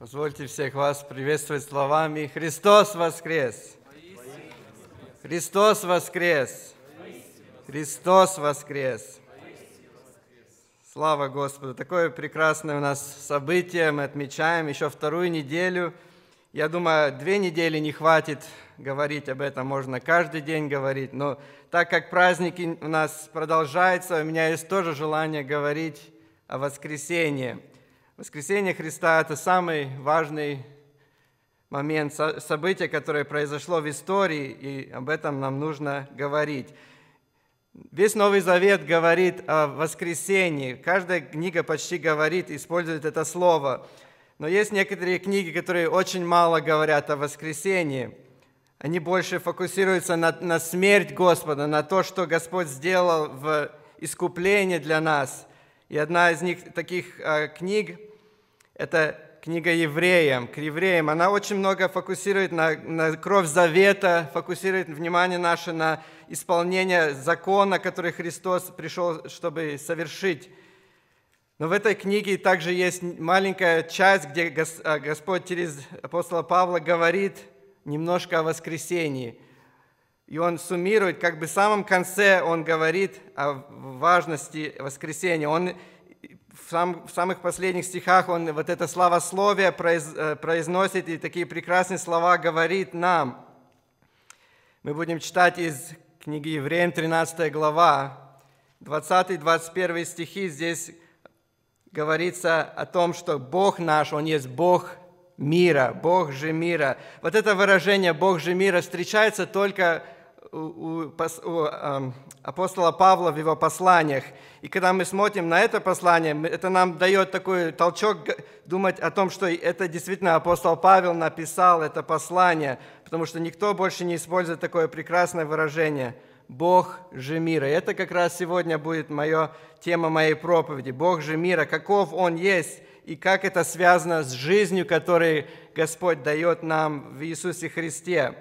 Позвольте всех вас приветствовать словами «Христос воскрес!» «Христос воскрес!» «Христос воскрес!» Слава Господу! Такое прекрасное у нас событие. Мы отмечаем еще вторую неделю. Я думаю, две недели не хватит говорить об этом. Можно каждый день говорить. Но так как праздники у нас продолжаются, у меня есть тоже желание говорить о воскресении – Воскресение Христа – это самый важный момент, событие, которое произошло в истории, и об этом нам нужно говорить. Весь Новый Завет говорит о воскресении. Каждая книга почти говорит, использует это слово. Но есть некоторые книги, которые очень мало говорят о воскресении. Они больше фокусируются на, на смерть Господа, на то, что Господь сделал в искуплении для нас. И одна из них таких э, книг это книга евреям, к евреям. Она очень много фокусирует на, на кровь завета, фокусирует внимание наше на исполнение закона, который Христос пришел, чтобы совершить. Но в этой книге также есть маленькая часть, где а, Господь через апостола Павла говорит немножко о воскресении. И он суммирует, как бы в самом конце он говорит о важности воскресения. Он в, сам, в самых последних стихах он вот это славословие произ, э, произносит и такие прекрасные слова говорит нам. Мы будем читать из книги Евреям 13 глава, 20-21 стихи. Здесь говорится о том, что Бог наш, Он есть Бог мира, Бог же мира. Вот это выражение «Бог же мира» встречается только в у, у апостола Павла в его посланиях. И когда мы смотрим на это послание, это нам дает такой толчок думать о том, что это действительно апостол Павел написал это послание, потому что никто больше не использует такое прекрасное выражение «Бог же мира». И это как раз сегодня будет моя тема моей проповеди. «Бог же мира», каков Он есть, и как это связано с жизнью, которую Господь дает нам в Иисусе Христе.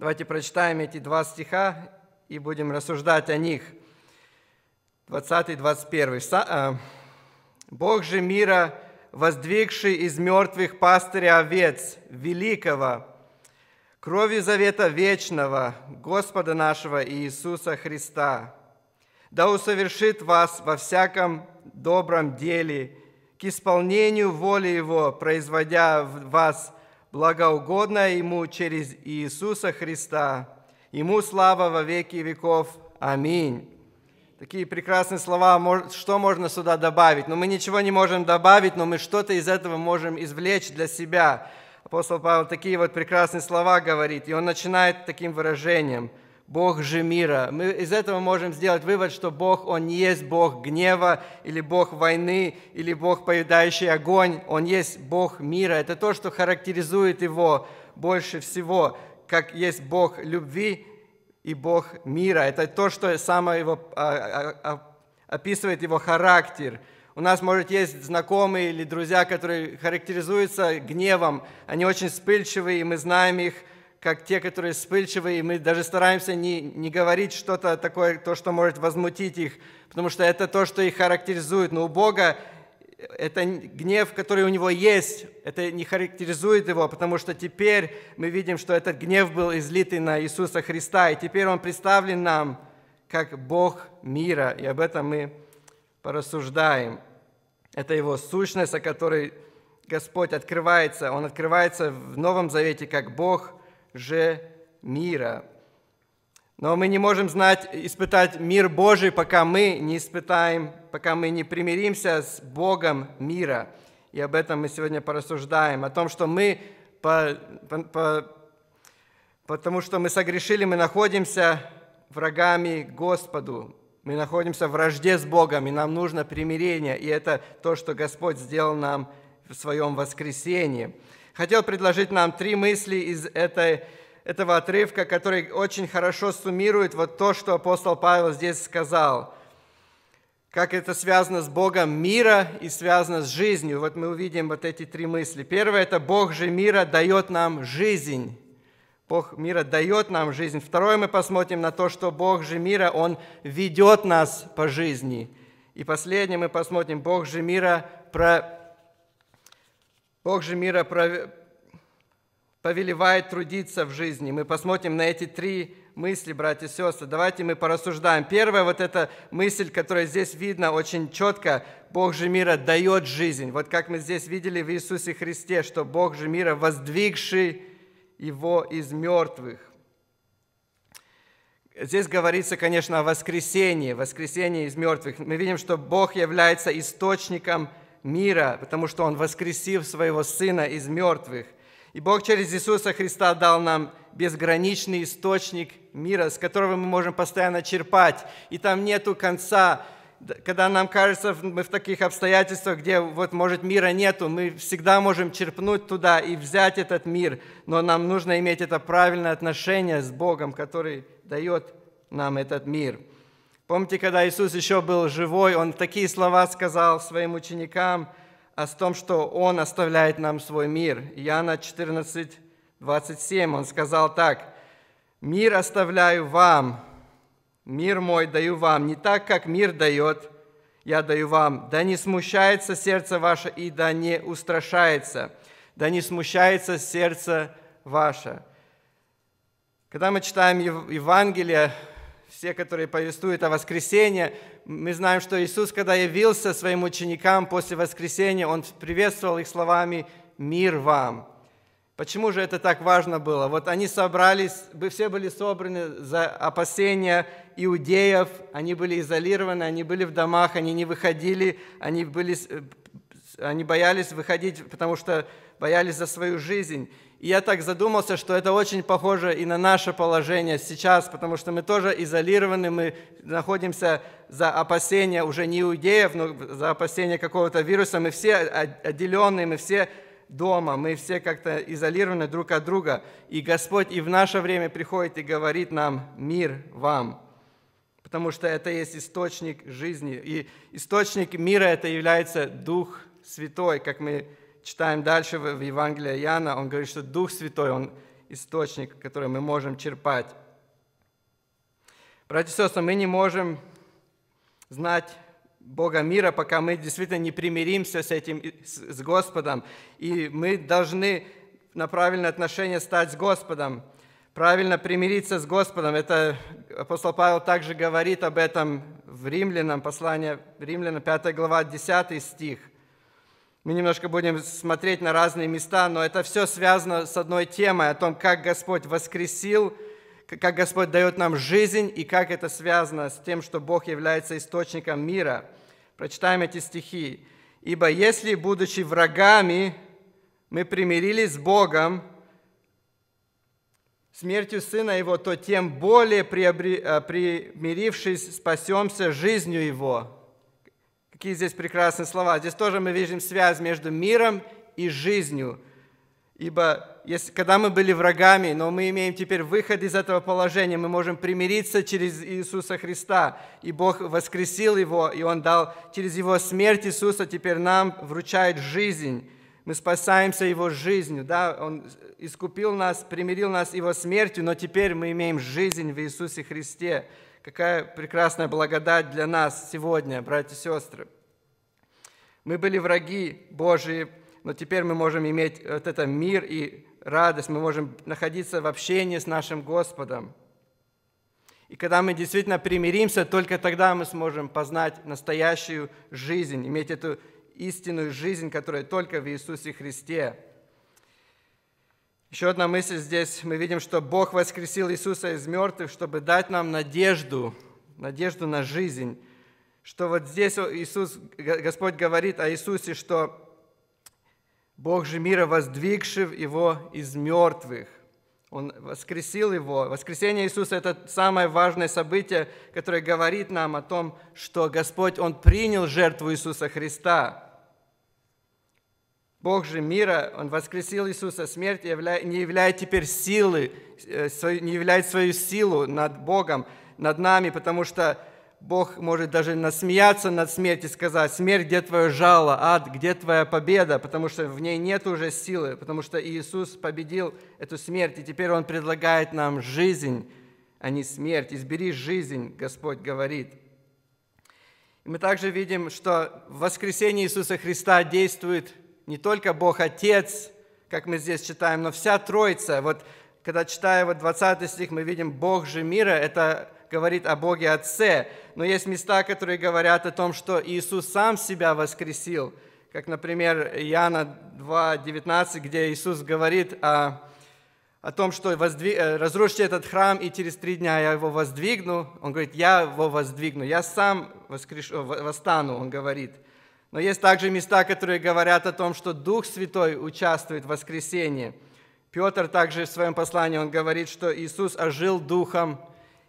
Давайте прочитаем эти два стиха и будем рассуждать о них. 20-21. А, «Бог же мира, воздвигший из мертвых пастыря овец, великого, крови завета вечного, Господа нашего Иисуса Христа, да усовершит вас во всяком добром деле, к исполнению воли Его, производя в вас благоугодное Ему через Иисуса Христа. Ему слава во веки веков. Аминь. Такие прекрасные слова, что можно сюда добавить? Но ну, мы ничего не можем добавить, но мы что-то из этого можем извлечь для себя. Апостол Павел такие вот прекрасные слова говорит, и он начинает таким выражением – Бог же мира. Мы из этого можем сделать вывод, что Бог, Он не есть Бог гнева, или Бог войны, или Бог, поедающий огонь. Он есть Бог мира. Это то, что характеризует Его больше всего, как есть Бог любви и Бог мира. Это то, что само его, а, а, а, описывает его характер. У нас, может, есть знакомые или друзья, которые характеризуются гневом. Они очень вспыльчивые, и мы знаем их – как те, которые вспыльчивые, и мы даже стараемся не, не говорить что-то такое, то, что может возмутить их, потому что это то, что их характеризует. Но у Бога это гнев, который у него есть, это не характеризует его, потому что теперь мы видим, что этот гнев был излитый на Иисуса Христа, и теперь он представлен нам как Бог мира, и об этом мы порассуждаем. Это его сущность, о которой Господь открывается. Он открывается в Новом Завете как Бог же мира. Но мы не можем знать, испытать мир Божий, пока мы не испытаем, пока мы не примиримся с Богом мира. И об этом мы сегодня порассуждаем, о том, что мы, по, по, по, потому что мы согрешили, мы находимся врагами Господу, мы находимся в вражде с Богом, и нам нужно примирение, и это то, что Господь сделал нам в своем воскресении хотел предложить нам три мысли из этой, этого отрывка, который очень хорошо суммирует вот то, что апостол Павел здесь сказал. Как это связано с Богом мира и связано с жизнью. Вот мы увидим вот эти три мысли. Первое – это Бог же мира дает нам жизнь. Бог мира дает нам жизнь. Второе, мы посмотрим на то, что Бог же мира, Он ведет нас по жизни. И последнее, мы посмотрим, Бог же мира про Бог же мира повелевает трудиться в жизни. Мы посмотрим на эти три мысли, братья и сестры. Давайте мы порассуждаем. Первая вот эта мысль, которая здесь видна очень четко. Бог же мира дает жизнь. Вот как мы здесь видели в Иисусе Христе, что Бог же мира воздвигший его из мертвых. Здесь говорится, конечно, о воскресении, воскресении из мертвых. Мы видим, что Бог является источником мира, потому что Он воскресил Своего Сына из мертвых. И Бог через Иисуса Христа дал нам безграничный источник мира, с которого мы можем постоянно черпать. И там нету конца, когда нам кажется, мы в таких обстоятельствах, где вот, может, мира нету, мы всегда можем черпнуть туда и взять этот мир, но нам нужно иметь это правильное отношение с Богом, который дает нам этот мир. Помните, когда Иисус еще был живой, Он такие слова сказал своим ученикам о том, что Он оставляет нам свой мир. Иоанна 14, 27, Он сказал так, «Мир оставляю вам, мир мой даю вам, не так, как мир дает, я даю вам. Да не смущается сердце ваше и да не устрашается, да не смущается сердце ваше». Когда мы читаем Евангелие, все, которые повествуют о воскресении, мы знаем, что Иисус, когда явился своим ученикам после воскресения, Он приветствовал их словами «Мир вам». Почему же это так важно было? Вот они собрались, все были собраны за опасения иудеев, они были изолированы, они были в домах, они не выходили, они, были, э, они боялись выходить, потому что боялись за свою жизнь. И я так задумался, что это очень похоже и на наше положение сейчас, потому что мы тоже изолированы, мы находимся за опасения уже не иудеев, но за опасения какого-то вируса. Мы все отделенные, мы все дома, мы все как-то изолированы друг от друга. И Господь и в наше время приходит и говорит нам «мир вам», потому что это есть источник жизни. И источник мира это является Дух Святой, как мы читаем дальше в Евангелии Иоанна, он говорит, что Дух Святой, он источник, который мы можем черпать. Братья и сестры, мы не можем знать Бога мира, пока мы действительно не примиримся с этим, с Господом. И мы должны на правильное отношение стать с Господом, правильно примириться с Господом. Это апостол Павел также говорит об этом в Римлянам, послание Римлянам, 5 глава, 10 стих – мы немножко будем смотреть на разные места, но это все связано с одной темой, о том, как Господь воскресил, как Господь дает нам жизнь и как это связано с тем, что Бог является источником мира. Прочитаем эти стихи. «Ибо если, будучи врагами, мы примирились с Богом, смертью Сына Его, то тем более, э, примирившись, спасемся жизнью Его». Какие здесь прекрасные слова. Здесь тоже мы видим связь между миром и жизнью. Ибо если, когда мы были врагами, но мы имеем теперь выход из этого положения, мы можем примириться через Иисуса Христа. И Бог воскресил Его, и Он дал через Его смерть Иисуса теперь нам вручает жизнь. Мы спасаемся Его жизнью. Да? Он искупил нас, примирил нас Его смертью, но теперь мы имеем жизнь в Иисусе Христе. Какая прекрасная благодать для нас сегодня, братья и сестры. Мы были враги Божии, но теперь мы можем иметь вот это мир и радость, мы можем находиться в общении с нашим Господом. И когда мы действительно примиримся, только тогда мы сможем познать настоящую жизнь, иметь эту истинную жизнь, которая только в Иисусе Христе. Еще одна мысль здесь. Мы видим, что Бог воскресил Иисуса из мертвых, чтобы дать нам надежду, надежду на жизнь. Что вот здесь Иисус, Господь говорит о Иисусе, что Бог же мира, воздвигшив его из мертвых. Он воскресил его. Воскресение Иисуса – это самое важное событие, которое говорит нам о том, что Господь, Он принял жертву Иисуса Христа – Бог же мира, Он воскресил Иисуса смерти, не являет теперь силы, э, не являет свою силу над Богом, над нами, потому что Бог может даже насмеяться над смертью и сказать, смерть, где твое жало, ад, где твоя победа, потому что в ней нет уже силы, потому что Иисус победил эту смерть, и теперь Он предлагает нам жизнь, а не смерть. Избери жизнь, Господь говорит. И мы также видим, что воскресение Иисуса Христа действует не только Бог Отец, как мы здесь читаем, но вся Троица. Вот когда читаю вот 20 стих, мы видим Бог же мира, это говорит о Боге Отце. Но есть места, которые говорят о том, что Иисус сам себя воскресил. Как, например, Иоанна 2:19, где Иисус говорит о, о том, что воздвиг... Э, разрушите этот храм, и через три дня я его воздвигну. Он говорит, я его воздвигну, я сам воскреш... Э, восстану, он говорит – но есть также места, которые говорят о том, что Дух Святой участвует в воскресении. Петр также в своем послании, он говорит, что Иисус ожил Духом.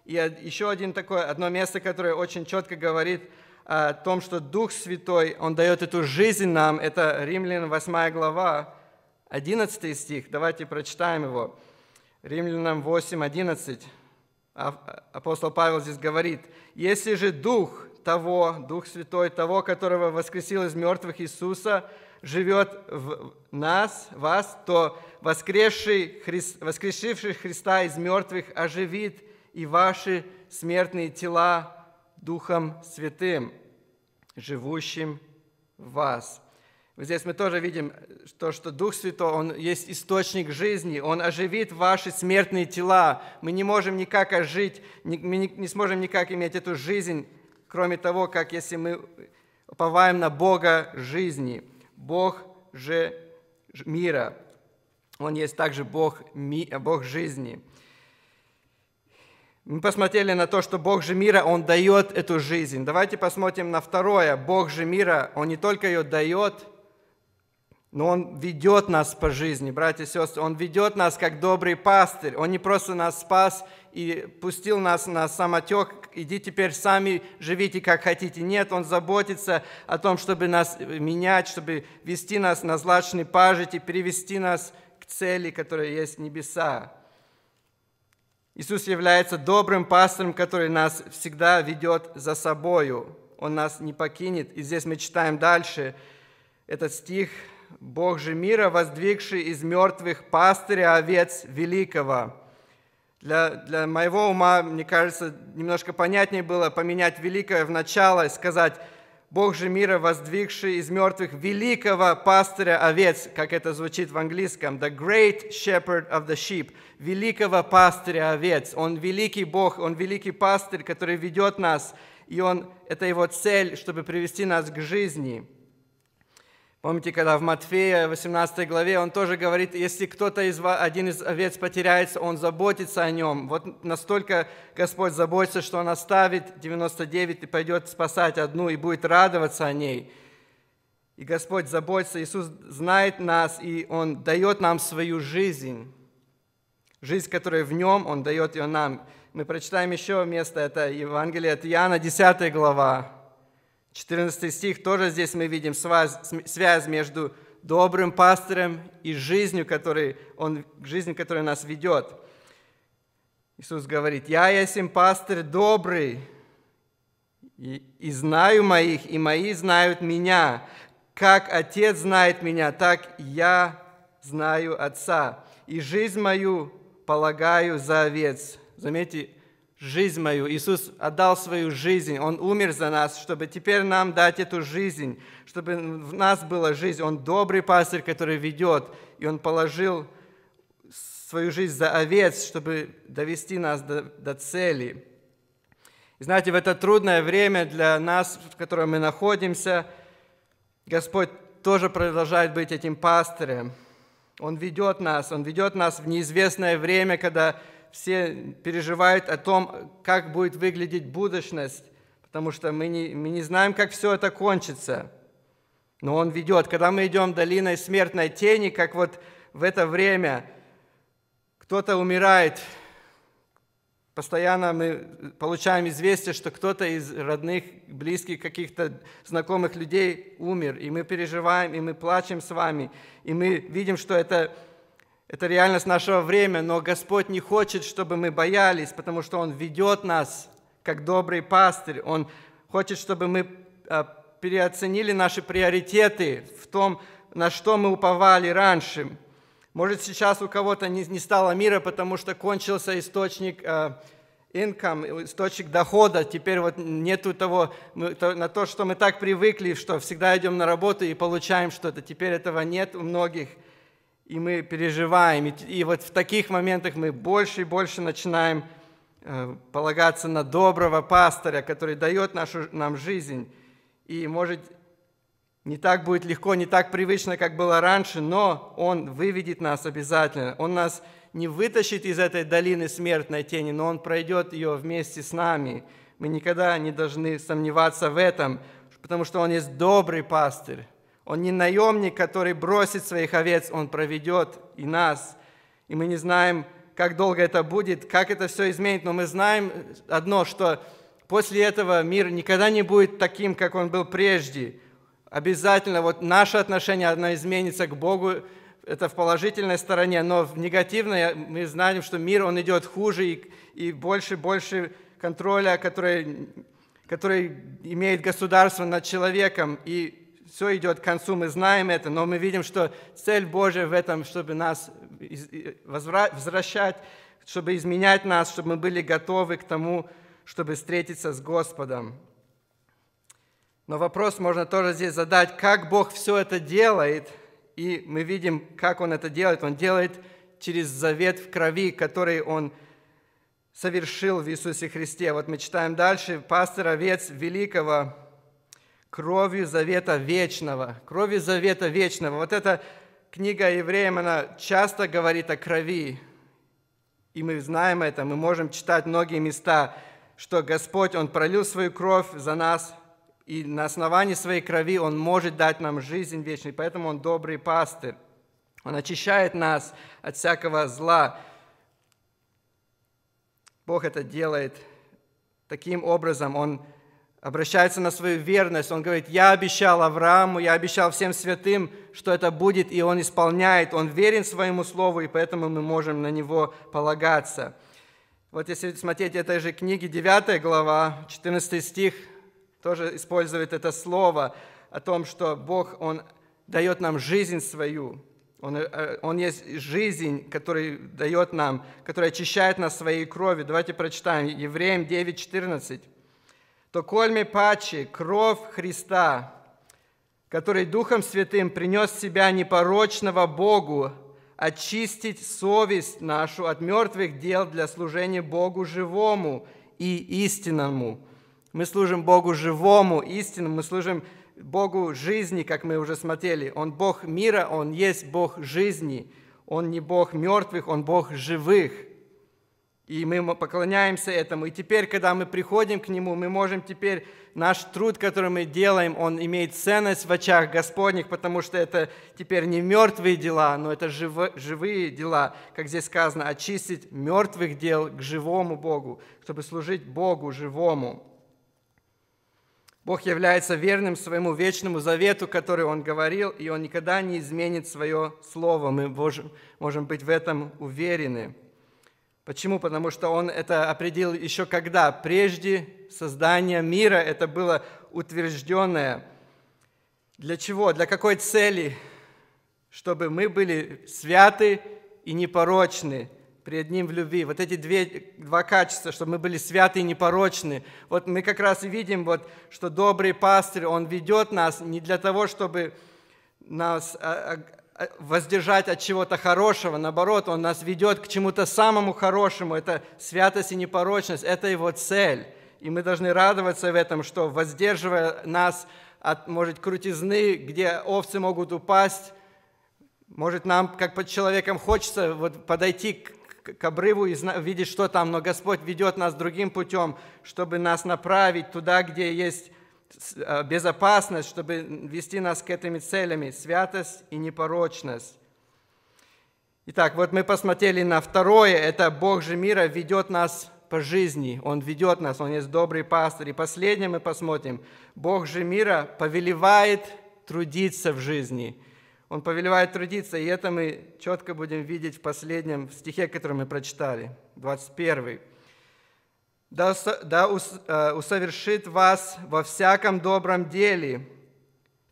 И еще один такое, одно место, которое очень четко говорит о том, что Дух Святой, Он дает эту жизнь нам. Это Римлян 8 глава, 11 стих. Давайте прочитаем его. Римлянам 8, 11. А, а, апостол Павел здесь говорит, «Если же Дух того, Дух Святой, того, которого воскресил из мертвых Иисуса, живет в нас, вас, то воскресший Христ, воскрешивший Христа из мертвых оживит и ваши смертные тела Духом Святым, живущим в вас. Вот здесь мы тоже видим то, что Дух Святой, Он есть источник жизни, Он оживит ваши смертные тела. Мы не можем никак ожить, мы не сможем никак иметь эту жизнь кроме того, как если мы уповаем на Бога жизни, Бог же мира, Он есть также Бог, ми, Бог жизни. Мы посмотрели на то, что Бог же мира, Он дает эту жизнь. Давайте посмотрим на второе. Бог же мира, Он не только ее дает, но Он ведет нас по жизни, братья и сестры. Он ведет нас как добрый пастырь. Он не просто нас спас – и пустил нас на самотек, иди теперь сами живите как хотите. Нет, Он заботится о том, чтобы нас менять, чтобы вести нас на злачный пажить и привести нас к цели, которая есть небеса. Иисус является добрым пастором, который нас всегда ведет за собою. Он нас не покинет. И здесь мы читаем дальше этот стих. «Бог же мира, воздвигший из мертвых пастыря овец великого, для, для моего ума, мне кажется, немножко понятнее было поменять великое в начало и сказать «Бог же мира, воздвигший из мертвых великого пастыря овец», как это звучит в английском, «the great shepherd of the sheep», великого пастыря овец. Он великий Бог, Он великий пастырь, который ведет нас, и он, это его цель, чтобы привести нас к жизни – Помните, когда в Матфея 18 главе он тоже говорит, если кто-то из один из овец потеряется, он заботится о нем. Вот настолько Господь заботится, что он оставит 99 и пойдет спасать одну и будет радоваться о ней. И Господь заботится, Иисус знает нас, и Он дает нам свою жизнь. Жизнь, которая в Нем, Он дает ее нам. Мы прочитаем еще место, это Евангелие от Иоанна, 10 глава, 14 стих, тоже здесь мы видим связь между добрым пастырем и жизнью, которой он, жизнью, которая нас ведет. Иисус говорит, «Я есть пастырь добрый, и, и знаю моих, и мои знают меня. Как Отец знает меня, так я знаю Отца. И жизнь мою полагаю за овец». Заметьте, жизнь мою. Иисус отдал свою жизнь, Он умер за нас, чтобы теперь нам дать эту жизнь, чтобы в нас была жизнь. Он добрый пастырь, который ведет, и Он положил свою жизнь за овец, чтобы довести нас до, до цели. И знаете, в это трудное время для нас, в котором мы находимся, Господь тоже продолжает быть этим пастырем. Он ведет нас, Он ведет нас в неизвестное время, когда все переживают о том, как будет выглядеть будущность, потому что мы не, мы не знаем, как все это кончится. Но Он ведет. Когда мы идем долиной смертной тени, как вот в это время кто-то умирает, постоянно мы получаем известие, что кто-то из родных, близких, каких-то знакомых людей умер, и мы переживаем, и мы плачем с вами, и мы видим, что это это реальность нашего времени, но Господь не хочет, чтобы мы боялись, потому что Он ведет нас, как добрый пастырь. Он хочет, чтобы мы а, переоценили наши приоритеты в том, на что мы уповали раньше. Может, сейчас у кого-то не, стало мира, потому что кончился источник э, income, источник дохода. Теперь вот нету того, на то, что мы так привыкли, что всегда идем на работу и получаем что-то. Теперь этого нет у многих и мы переживаем. И, и вот в таких моментах мы больше и больше начинаем э, полагаться на доброго пастыря, который дает нашу, нам жизнь. И, может, не так будет легко, не так привычно, как было раньше, но Он выведет нас обязательно. Он нас не вытащит из этой долины смертной тени, но Он пройдет ее вместе с нами. Мы никогда не должны сомневаться в этом, потому что Он есть добрый пастырь. Он не наемник, который бросит своих овец, он проведет и нас. И мы не знаем, как долго это будет, как это все изменит, но мы знаем одно, что после этого мир никогда не будет таким, как он был прежде. Обязательно вот наше отношение, одно изменится к Богу, это в положительной стороне, но в негативной мы знаем, что мир, он идет хуже и, и больше, больше контроля, который, который имеет государство над человеком. И все идет к концу, мы знаем это, но мы видим, что цель Божия в этом, чтобы нас возвращать, чтобы изменять нас, чтобы мы были готовы к тому, чтобы встретиться с Господом. Но вопрос можно тоже здесь задать, как Бог все это делает, и мы видим, как Он это делает. Он делает через завет в крови, который Он совершил в Иисусе Христе. Вот мы читаем дальше, пастор овец великого кровью завета вечного, кровью завета вечного. Вот эта книга евреям, она часто говорит о крови, и мы знаем это, мы можем читать многие места, что Господь, Он пролил свою кровь за нас, и на основании своей крови Он может дать нам жизнь вечную, поэтому Он добрый пастырь. Он очищает нас от всякого зла. Бог это делает таким образом. Он обращается на свою верность. Он говорит, я обещал Аврааму, я обещал всем святым, что это будет, и он исполняет. Он верен своему слову, и поэтому мы можем на него полагаться. Вот если смотреть этой же книги, 9 глава, 14 стих, тоже использует это слово о том, что Бог, Он дает нам жизнь свою, он, э, он есть жизнь, который дает нам, который очищает нас своей кровью. Давайте прочитаем Евреям 9, 14 то кольми паче кровь Христа, который Духом Святым принес себя непорочного Богу, очистить совесть нашу от мертвых дел для служения Богу живому и истинному. Мы служим Богу живому, истинному, мы служим Богу жизни, как мы уже смотрели. Он Бог мира, Он есть Бог жизни. Он не Бог мертвых, Он Бог живых – и мы поклоняемся этому. И теперь, когда мы приходим к Нему, мы можем теперь, наш труд, который мы делаем, он имеет ценность в очах Господних, потому что это теперь не мертвые дела, но это живые дела, как здесь сказано, очистить мертвых дел к живому Богу, чтобы служить Богу живому. Бог является верным своему вечному завету, который Он говорил, и Он никогда не изменит свое слово. Мы можем, можем быть в этом уверены. Почему? Потому что он это определил еще когда? Прежде создания мира это было утвержденное. Для чего? Для какой цели? Чтобы мы были святы и непорочны пред Ним в любви. Вот эти две, два качества, чтобы мы были святы и непорочны. Вот мы как раз видим, вот, что добрый пастырь, он ведет нас не для того, чтобы нас а, а, Э, воздержать от чего-то хорошего. Наоборот, Он нас ведет к чему-то самому хорошему. Это святость и непорочность. Это Его цель. И мы должны радоваться в этом, что воздерживая нас от, может, крутизны, где овцы могут упасть, может, нам, как под человеком, хочется вот подойти к, к обрыву и видеть, что там, но Господь ведет нас другим путем, чтобы нас направить туда, где есть а, безопасность, чтобы вести нас к этими целями, святость и непорочность. Итак, вот мы посмотрели на второе, это Бог же мира ведет нас по жизни, Он ведет нас, Он есть добрый пастор. И последнее мы посмотрим, Бог же мира повелевает трудиться в жизни. Он повелевает трудиться, и это мы четко будем видеть в последнем стихе, который мы прочитали, 21 да, да э, усовершит вас во всяком добром деле,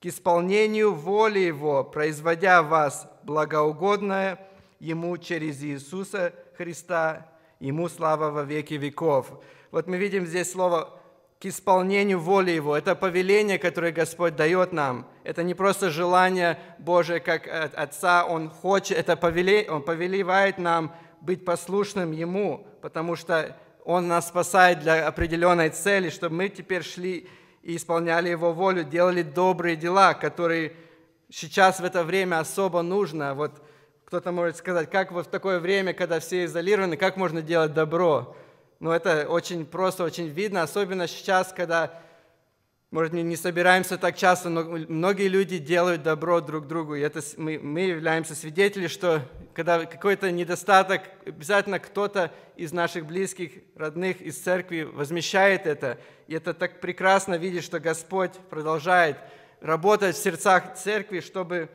к исполнению воли Его, производя вас благоугодное Ему через Иисуса Христа, Ему слава во веки веков. Вот мы видим здесь слово к исполнению воли Его. Это повеление, которое Господь дает нам. Это не просто желание Божие, как от Отца. Он хочет, это повеле, Он повелевает нам быть послушным Ему, потому что он нас спасает для определенной цели, чтобы мы теперь шли и исполняли Его волю, делали добрые дела, которые сейчас в это время особо нужно. Вот кто-то может сказать, как вот в такое время, когда все изолированы, как можно делать добро? Но это очень просто, очень видно, особенно сейчас, когда может, мы не собираемся так часто, но многие люди делают добро друг другу. И это мы, мы являемся свидетелями, что когда какой-то недостаток, обязательно кто-то из наших близких, родных, из церкви возмещает это. И это так прекрасно видеть, что Господь продолжает работать в сердцах церкви, чтобы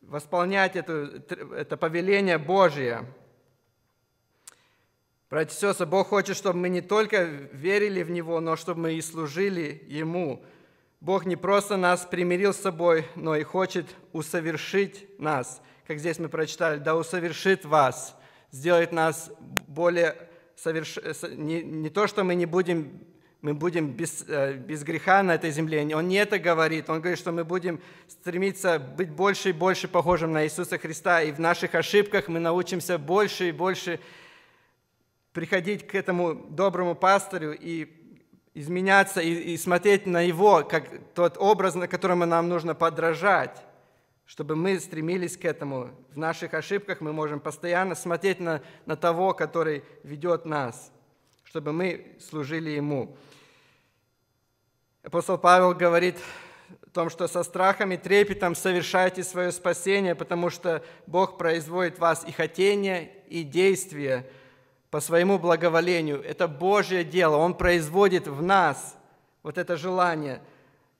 восполнять это, это повеление Божие. Братья и сестры, Бог хочет, чтобы мы не только верили в Него, но чтобы мы и служили Ему. Бог не просто нас примирил с собой, но и хочет усовершить нас. Как здесь мы прочитали, да усовершит вас, сделает нас более соверш... не, не то, что мы не будем, мы будем без, э, без греха на этой земле. Он не это говорит. Он говорит, что мы будем стремиться быть больше и больше похожим на Иисуса Христа, и в наших ошибках мы научимся больше и больше приходить к этому доброму пастырю и изменяться и, и смотреть на его, как тот образ, на котором нам нужно подражать, чтобы мы стремились к этому. В наших ошибках мы можем постоянно смотреть на, на того, который ведет нас, чтобы мы служили ему. Апостол Павел говорит о том, что со страхом и трепетом совершайте свое спасение, потому что Бог производит в вас и хотение, и действие – по своему благоволению. Это Божье дело. Он производит в нас вот это желание.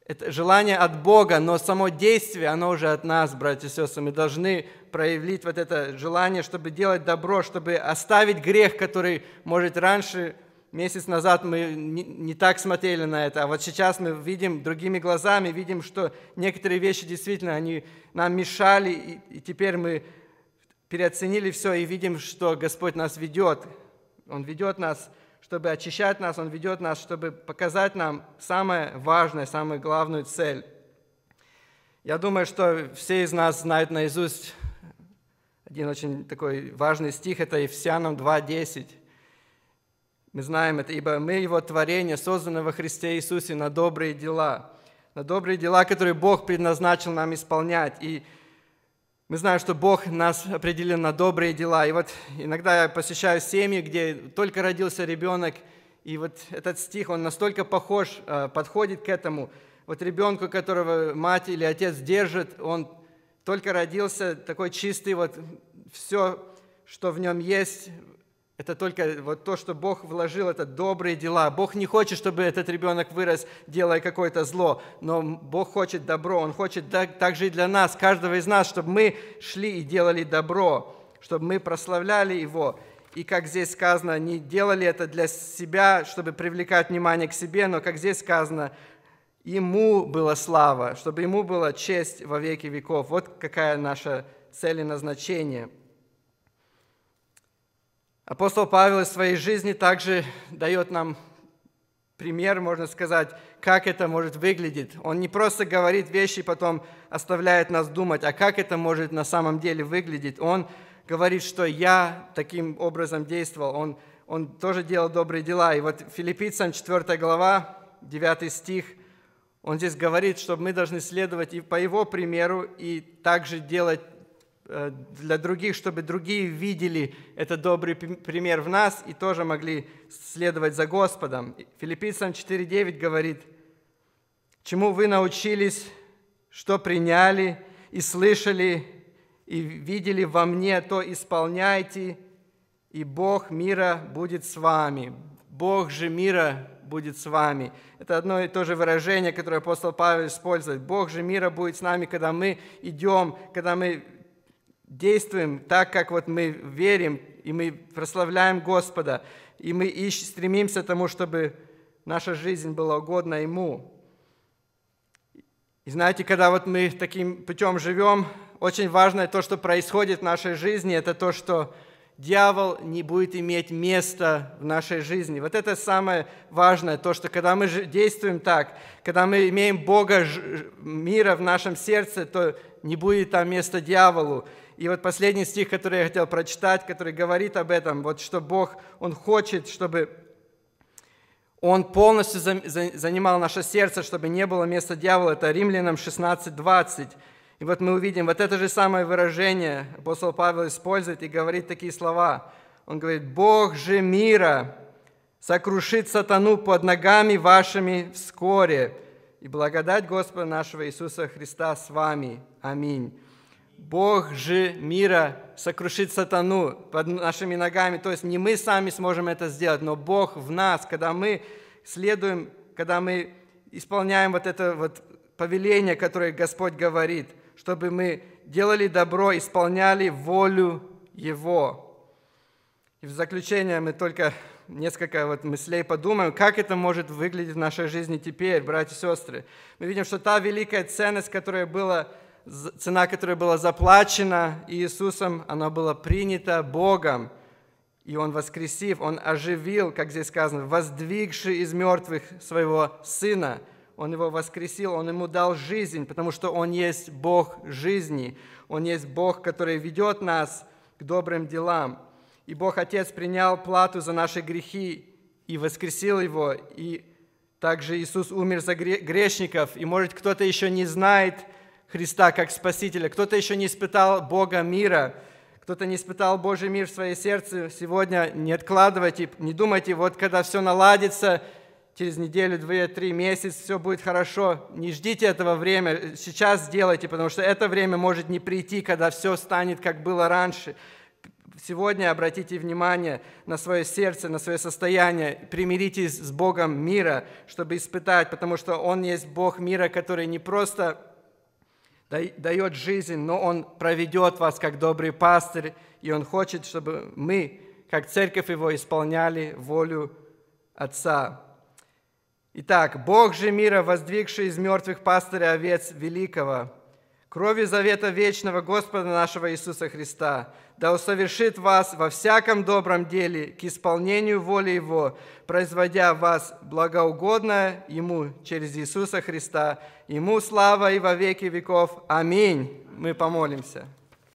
Это желание от Бога, но само действие, оно уже от нас, братья и сестры. Мы должны проявить вот это желание, чтобы делать добро, чтобы оставить грех, который, может, раньше, месяц назад мы не, так смотрели на это, а вот сейчас мы видим другими глазами, видим, что некоторые вещи действительно, они нам мешали, и теперь мы переоценили все и видим, что Господь нас ведет, он ведет нас, чтобы очищать нас, Он ведет нас, чтобы показать нам самое важное, самую главную цель. Я думаю, что все из нас знают наизусть один очень такой важный стих, это Ефсянам 2.10. Мы знаем это, ибо мы Его творение, созданы во Христе Иисусе на добрые дела, на добрые дела, которые Бог предназначил нам исполнять. И мы знаем, что Бог нас определил на добрые дела. И вот иногда я посещаю семьи, где только родился ребенок, и вот этот стих, он настолько похож, э, подходит к этому. Вот ребенку, которого мать или отец держит, он только родился такой чистый, вот все, что в нем есть, это только вот то, что Бог вложил, это добрые дела. Бог не хочет, чтобы этот ребенок вырос, делая какое-то зло, но Бог хочет добро. Он хочет также и для нас, каждого из нас, чтобы мы шли и делали добро, чтобы мы прославляли Его. И как здесь сказано, не делали это для себя, чтобы привлекать внимание к себе, но как здесь сказано, Ему была слава, чтобы Ему была честь во веки веков. Вот какая наша цель и назначение – Апостол Павел из своей жизни также дает нам пример, можно сказать, как это может выглядеть. Он не просто говорит вещи и потом оставляет нас думать, а как это может на самом деле выглядеть. Он говорит, что я таким образом действовал, он, он тоже делал добрые дела. И вот филиппийцам 4 глава, 9 стих, он здесь говорит, что мы должны следовать и по его примеру, и также делать Э, для других, чтобы другие видели этот добрый пример в нас и тоже могли следовать за Господом. Филиппийцам 4.9 говорит, «Чему вы научились, что приняли и слышали, и видели во мне, то исполняйте, и Бог мира будет с вами». Бог же мира будет с вами. Это одно и то же выражение, которое апостол Павел использует. Бог же мира будет с нами, когда мы идем, когда мы действуем так, как вот мы верим, и мы прославляем Господа, и мы ищ, стремимся к тому, чтобы наша жизнь была угодна Ему. И знаете, когда вот мы таким путем живем, очень важно то, что происходит в нашей жизни, это то, что дьявол не будет иметь места в нашей жизни. Вот это самое важное, то, что когда мы действуем так, когда мы имеем Бога мира в нашем сердце, то не будет там места дьяволу. И вот последний стих, который я хотел прочитать, который говорит об этом, вот что Бог, Он хочет, чтобы Он полностью занимал наше сердце, чтобы не было места дьявола. Это Римлянам 16:20. И вот мы увидим, вот это же самое выражение апостол Павел использует и говорит такие слова. Он говорит, «Бог же мира сокрушит сатану под ногами вашими вскоре, и благодать Господа нашего Иисуса Христа с вами. Аминь». Бог же мира сокрушит сатану под нашими ногами. То есть не мы сами сможем это сделать, но Бог в нас, когда мы следуем, когда мы исполняем вот это вот повеление, которое Господь говорит, чтобы мы делали добро, исполняли волю Его. И в заключение мы только несколько вот мыслей подумаем, как это может выглядеть в нашей жизни теперь, братья и сестры. Мы видим, что та великая ценность, которая была цена, которая была заплачена Иисусом, она была принята Богом. И Он воскресив, Он оживил, как здесь сказано, воздвигший из мертвых своего Сына. Он его воскресил, Он ему дал жизнь, потому что Он есть Бог жизни. Он есть Бог, который ведет нас к добрым делам. И Бог Отец принял плату за наши грехи и воскресил его. И также Иисус умер за грешников. И может кто-то еще не знает – Христа как Спасителя. Кто-то еще не испытал Бога мира, кто-то не испытал Божий мир в свое сердце. Сегодня не откладывайте, не думайте, вот когда все наладится, через неделю, две, три месяца все будет хорошо. Не ждите этого время, сейчас сделайте, потому что это время может не прийти, когда все станет, как было раньше. Сегодня обратите внимание на свое сердце, на свое состояние. Примиритесь с Богом мира, чтобы испытать, потому что Он есть Бог мира, который не просто дает жизнь, но Он проведет вас как добрый пастырь, и Он хочет, чтобы мы, как церковь Его, исполняли волю Отца. Итак, Бог же мира, воздвигший из мертвых пастыря овец великого, кровью завета вечного Господа нашего Иисуса Христа, да усовершит вас во всяком добром деле к исполнению воли Его, производя вас благоугодно Ему через Иисуса Христа. Ему слава и во веки веков. Аминь. Мы помолимся.